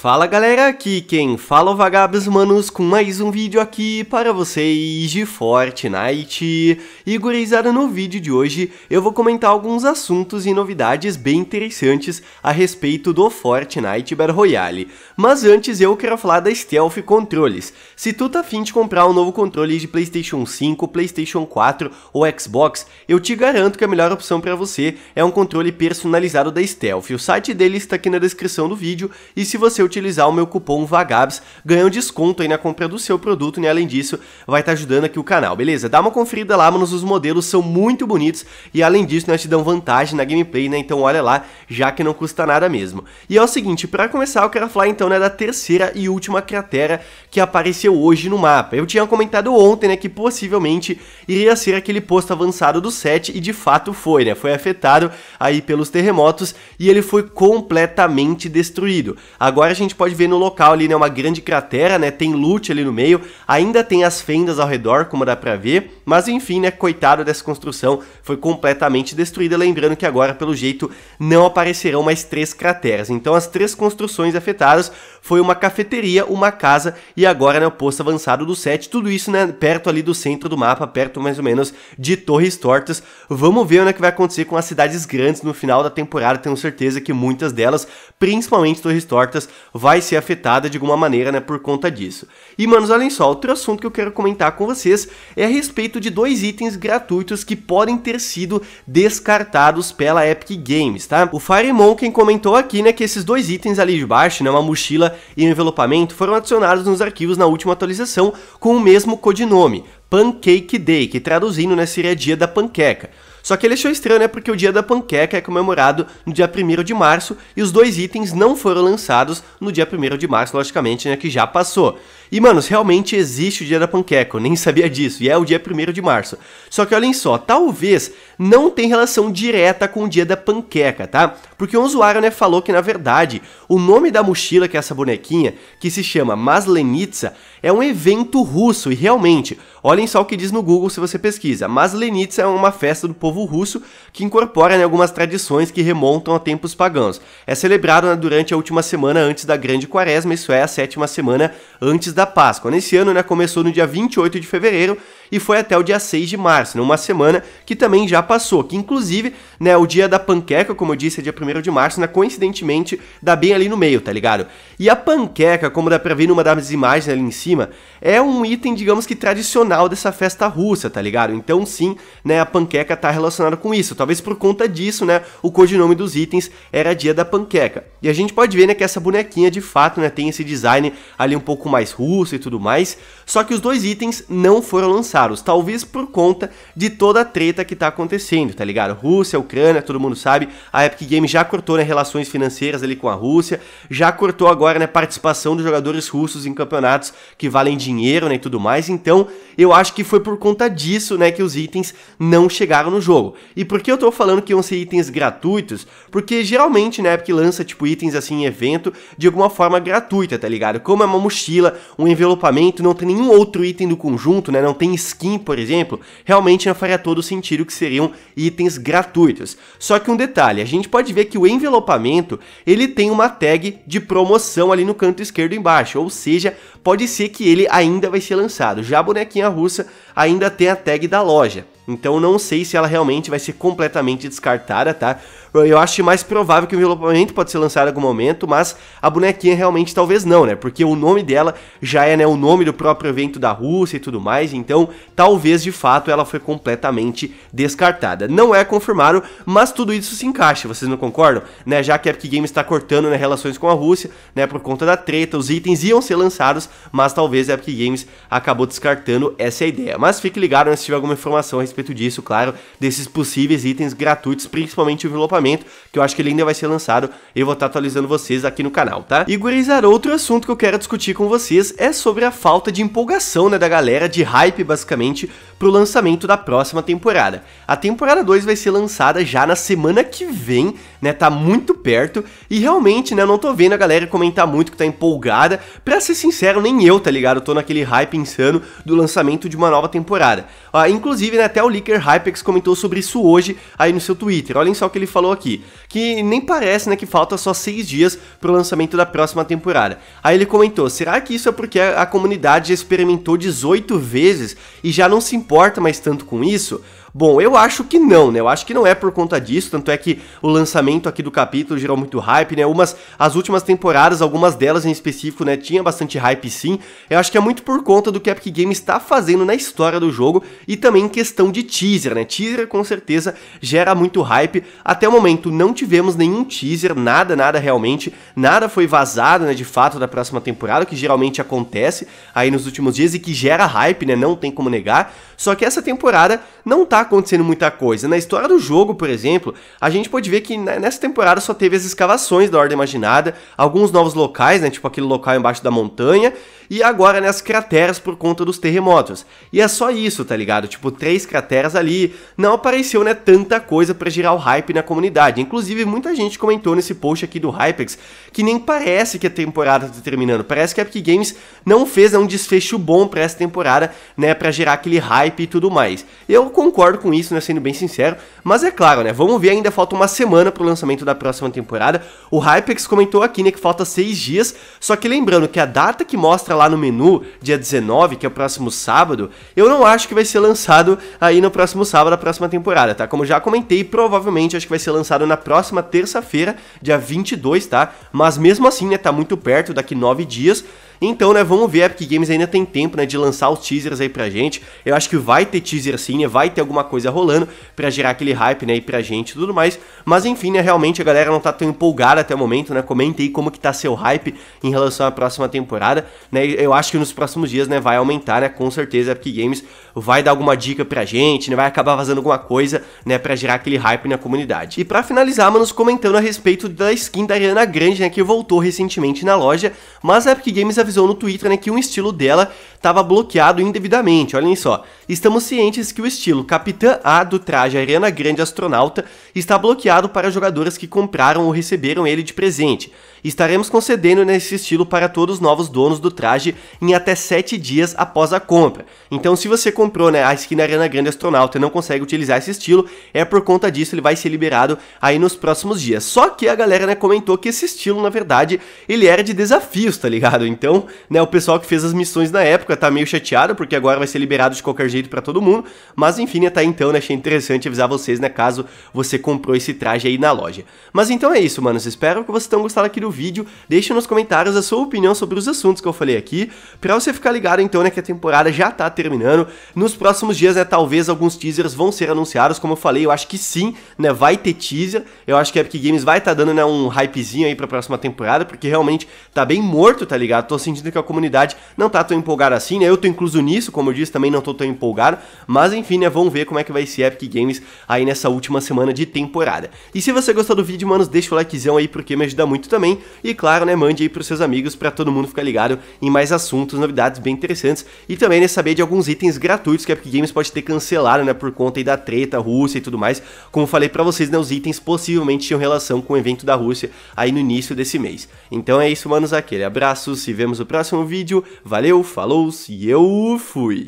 Fala galera, aqui quem fala é o Vagabos Manos com mais um vídeo aqui para vocês de Fortnite. E gurizada, no vídeo de hoje eu vou comentar alguns assuntos e novidades bem interessantes a respeito do Fortnite Battle Royale. Mas antes eu quero falar da Stealth Controles. Se tu tá afim de comprar um novo controle de Playstation 5, Playstation 4 ou Xbox, eu te garanto que a melhor opção para você é um controle personalizado da Stealth. O site dele está aqui na descrição do vídeo e se você utilizar o meu cupom VAGABS, ganha um desconto aí na compra do seu produto, né? Além disso, vai estar tá ajudando aqui o canal, beleza? Dá uma conferida lá, mano, os modelos são muito bonitos e além disso, né, te dão vantagem na gameplay, né? Então olha lá, já que não custa nada mesmo. E é o seguinte, para começar, eu quero falar então, né, da terceira e última cratera que apareceu hoje no mapa. Eu tinha comentado ontem, né, que possivelmente iria ser aquele posto avançado do set, e de fato foi, né? Foi afetado aí pelos terremotos e ele foi completamente destruído. Agora gente pode ver no local ali, né, uma grande cratera, né, tem loot ali no meio, ainda tem as fendas ao redor, como dá pra ver, mas enfim, né, coitado dessa construção, foi completamente destruída, lembrando que agora, pelo jeito, não aparecerão mais três crateras. Então as três construções afetadas foi uma cafeteria, uma casa e agora, né, o posto avançado do 7, tudo isso, né, perto ali do centro do mapa, perto mais ou menos de Torres Tortas. Vamos ver, né, o que vai acontecer com as cidades grandes no final da temporada, tenho certeza que muitas delas, principalmente Torres Tortas, vai ser afetada de alguma maneira, né, por conta disso. E, manos, além só, outro assunto que eu quero comentar com vocês é a respeito de dois itens gratuitos que podem ter sido descartados pela Epic Games, tá? O Firemonkey comentou aqui, né, que esses dois itens ali de baixo, né, uma mochila e um envelopamento, foram adicionados nos arquivos na última atualização com o mesmo codinome, Pancake Day, que traduzindo, né, seria dia da panqueca. Só que ele achou estranho, né? Porque o dia da panqueca é comemorado no dia 1 de março e os dois itens não foram lançados no dia 1 de março, logicamente, né? Que já passou. E, mano, realmente existe o dia da panqueca, eu nem sabia disso, e é o dia 1 de março. Só que olhem só, talvez não tem relação direta com o dia da panqueca, tá? Porque um usuário, né, falou que, na verdade, o nome da mochila que é essa bonequinha, que se chama Maslenitsa, é um evento russo, e realmente, olhem só o que diz no Google se você pesquisa. Maslenitsa é uma festa do povo russo que incorpora né, algumas tradições que remontam a tempos pagãos. É celebrado né, durante a última semana antes da Grande Quaresma, isso é, a sétima semana antes da Páscoa. Nesse ano, né, começou no dia 28 de fevereiro e foi até o dia 6 de março, né, uma semana que também já passou, que inclusive, né, o dia da panqueca, como eu disse, é dia 1 de março, né, coincidentemente, dá bem ali no meio, tá ligado? E a panqueca, como dá pra ver numa das imagens ali em cima, é um item, digamos que tradicional dessa festa russa, tá ligado? Então sim, né, a panqueca tá relacionada com isso, talvez por conta disso, né, o codinome dos itens era dia da panqueca. E a gente pode ver, né, que essa bonequinha de fato, né, tem esse design ali um pouco mais russo e tudo mais, só que os dois itens não foram lançados talvez por conta de toda a treta que tá acontecendo, tá ligado? Rússia, Ucrânia, todo mundo sabe, a Epic Games já cortou né, relações financeiras ali com a Rússia, já cortou agora né, participação dos jogadores russos em campeonatos que valem dinheiro né, e tudo mais, então eu acho que foi por conta disso né, que os itens não chegaram no jogo. E por que eu tô falando que iam ser itens gratuitos? Porque geralmente né, a Epic lança tipo itens assim em evento de alguma forma gratuita, tá ligado? Como é uma mochila, um envelopamento, não tem nenhum outro item do conjunto, né? Não tem skin, por exemplo, realmente não faria todo sentido que seriam itens gratuitos. Só que um detalhe, a gente pode ver que o envelopamento, ele tem uma tag de promoção ali no canto esquerdo embaixo, ou seja, pode ser que ele ainda vai ser lançado. Já a bonequinha russa ainda tem a tag da loja. Então não sei se ela realmente vai ser completamente descartada, tá? Eu acho mais provável que o envelopamento pode ser lançado em algum momento, mas a bonequinha realmente talvez não, né? Porque o nome dela já é né, o nome do próprio evento da Rússia e tudo mais, então talvez de fato ela foi completamente descartada. Não é confirmado, mas tudo isso se encaixa, vocês não concordam? Né? Já que a Epic Games está cortando né, relações com a Rússia, né? Por conta da treta, os itens iam ser lançados, mas talvez a Epic Games acabou descartando essa ideia. Mas fique ligado né, se tiver alguma informação a respeito respeito disso, claro, desses possíveis itens gratuitos, principalmente o envelopamento, que eu acho que ele ainda vai ser lançado. Eu vou estar tá atualizando vocês aqui no canal, tá? E gurizar, outro assunto que eu quero discutir com vocês é sobre a falta de empolgação, né, da galera, de hype, basicamente, pro lançamento da próxima temporada. A temporada 2 vai ser lançada já na semana que vem, né? Tá muito perto e realmente, né, não tô vendo a galera comentar muito que tá empolgada. Pra ser sincero, nem eu, tá ligado? Eu tô naquele hype insano do lançamento de uma nova temporada. Ah, inclusive, né, até o o Licker Hypex comentou sobre isso hoje aí no seu Twitter. Olhem só o que ele falou aqui. Que nem parece né, que falta só seis dias pro lançamento da próxima temporada. Aí ele comentou: será que isso é porque a comunidade já experimentou 18 vezes e já não se importa mais tanto com isso? Bom, eu acho que não, né? Eu acho que não é por conta disso, tanto é que o lançamento aqui do capítulo gerou muito hype, né? Umas, as últimas temporadas, algumas delas em específico, né, tinha bastante hype sim. Eu acho que é muito por conta do que a Epic Games está fazendo na história do jogo e também em questão de teaser, né? Teaser com certeza gera muito hype. Até o momento não tivemos nenhum teaser, nada, nada realmente, nada foi vazado, né, de fato da próxima temporada, que geralmente acontece aí nos últimos dias e que gera hype, né? Não tem como negar. Só que essa temporada não tá tá acontecendo muita coisa. Na história do jogo, por exemplo, a gente pode ver que nessa temporada só teve as escavações da Ordem Imaginada, alguns novos locais, né, tipo aquele local embaixo da montanha, e agora né, as crateras por conta dos terremotos. E é só isso, tá ligado? Tipo, três crateras ali, não apareceu né, tanta coisa para gerar o hype na comunidade. Inclusive, muita gente comentou nesse post aqui do Hypex que nem parece que a temporada tá terminando, parece que a Epic Games não fez né, um desfecho bom para essa temporada, né, para gerar aquele hype e tudo mais. Eu concordo concordo com isso, né, sendo bem sincero. Mas é claro, né, vamos ver, ainda falta uma semana pro lançamento da próxima temporada. O Hypex comentou aqui, né, que falta seis dias, só que lembrando que a data que mostra lá no menu, dia 19, que é o próximo sábado, eu não acho que vai ser lançado aí no próximo sábado, a próxima temporada, tá? Como já comentei, provavelmente acho que vai ser lançado na próxima terça-feira, dia 22, tá? Mas mesmo assim, né, tá muito perto, daqui nove dias, então, né, vamos ver, a Epic Games ainda tem tempo, né, de lançar os teasers aí pra gente. Eu acho que vai ter teaser sim, né, vai ter alguma coisa rolando pra gerar aquele hype, né, aí pra gente e tudo mais. Mas enfim, né, realmente a galera não tá tão empolgada até o momento, né, comenta aí como que tá seu hype em relação à próxima temporada, né, eu acho que nos próximos dias, né, vai aumentar, né, com certeza a Epic Games vai dar alguma dica pra gente, né, vai acabar vazando alguma coisa, né, pra gerar aquele hype na comunidade. E pra finalizar, manos, comentando a respeito da skin da Ariana Grande, né, que voltou recentemente na loja, mas a Epic Games avisou no Twitter né, que um estilo dela estava bloqueado indevidamente. Olhem só. Estamos cientes que o estilo Capitã A do traje Arena Grande Astronauta está bloqueado para jogadoras que compraram ou receberam ele de presente. Estaremos concedendo nesse estilo para todos os novos donos do traje em até 7 dias após a compra. Então se você comprou né, a skin Arena Grande Astronauta e não consegue utilizar esse estilo, é por conta disso ele vai ser liberado aí nos próximos dias. Só que a galera né, comentou que esse estilo, na verdade, ele era de desafios, tá ligado? Então, né, o pessoal que fez as missões na época tá meio chateado, porque agora vai ser liberado de qualquer jeito para todo mundo, mas enfim, até né, tá então, né, achei interessante avisar vocês, né, caso você comprou esse traje aí na loja. Mas então é isso, manos, espero que vocês tenham gostado aqui do o vídeo, deixe nos comentários a sua opinião sobre os assuntos que eu falei aqui, pra você ficar ligado então né, que a temporada já tá terminando. Nos próximos dias, né, talvez alguns teasers vão ser anunciados, como eu falei, eu acho que sim, né, vai ter teaser. Eu acho que a Epic Games vai tá dando né, um hypezinho aí pra próxima temporada, porque realmente tá bem morto, tá ligado? Tô sentindo que a comunidade não tá tão empolgada assim, né? Eu tô incluso nisso, como eu disse, também não tô tão empolgado, mas enfim, né, vamos ver como é que vai ser a Epic Games aí nessa última semana de temporada. E se você gostou do vídeo, manos, deixa o likezão aí, porque me ajuda muito também e, claro, né, mande aí para os seus amigos para todo mundo ficar ligado em mais assuntos, novidades bem interessantes e também né, saber de alguns itens gratuitos que a Epic Games pode ter cancelado, né, por conta aí da treta russa e tudo mais. Como falei para vocês, né, os itens possivelmente tinham relação com o evento da Rússia aí no início desse mês. Então é isso, manos, aquele abraço, se vemos no próximo vídeo. Valeu, falou, e eu fui.